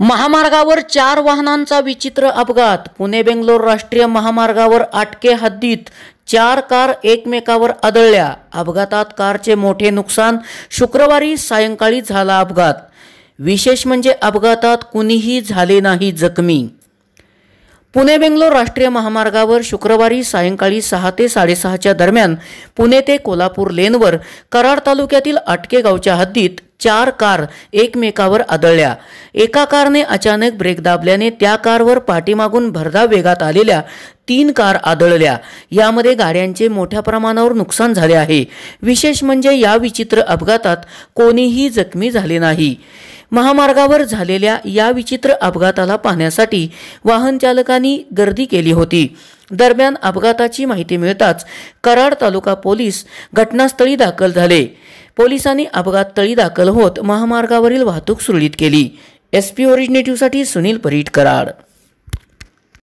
महामार्गावर चार वाहनांचा विचित्र अपघात पुणे बेंगलोर राष्ट्रीय महामार्गावर आटके हद्दीत चार कार एकमेकावर आदळल्या अपघातात कारचे मोठे नुकसान शुक्रवारी सायंकाळी झाला अपघात विशेष म्हणजे अपघातात कुणीही झाले नाही जखमी पुणे बेंगलोर राष्ट्रीय महामार्गावर शुक्रवारी सायंकाळी सहा ते साडेसहाच्या दरम्यान पुणे ते कोल्हापूर लेनवर कराड तालुक्यातील आटके गावच्या हद्दीत चार कार एकमेकावर आदळल्या एका कारने अचानक ब्रेक दाबल्याने त्या कारवर पाठीमागून भरधाव वेगात आलेल्या तीन कार आदळल्या यामध्ये गाड्यांचे मोठ्या प्रमाणावर नुकसान झाले आहे विशेष म्हणजे या विचित्र अपघातात कोणीही जखमी झाले नाही महामार्गावर झालेल्या या विचित्र अपघाताला पाहण्यासाठी वाहन चालकांनी गर्दी केली होती दरम्यान अपघाताची माहिती मिळताच कराड तालुका पोलीस घटनास्थळी दाखल झाले पोलिसांनी अपघात तळी दाखल होत महामार्गावरील वाहतूक सुरळीत केली एस पी ओरिजिनेटिव्हसाठी सुनील परीट कराड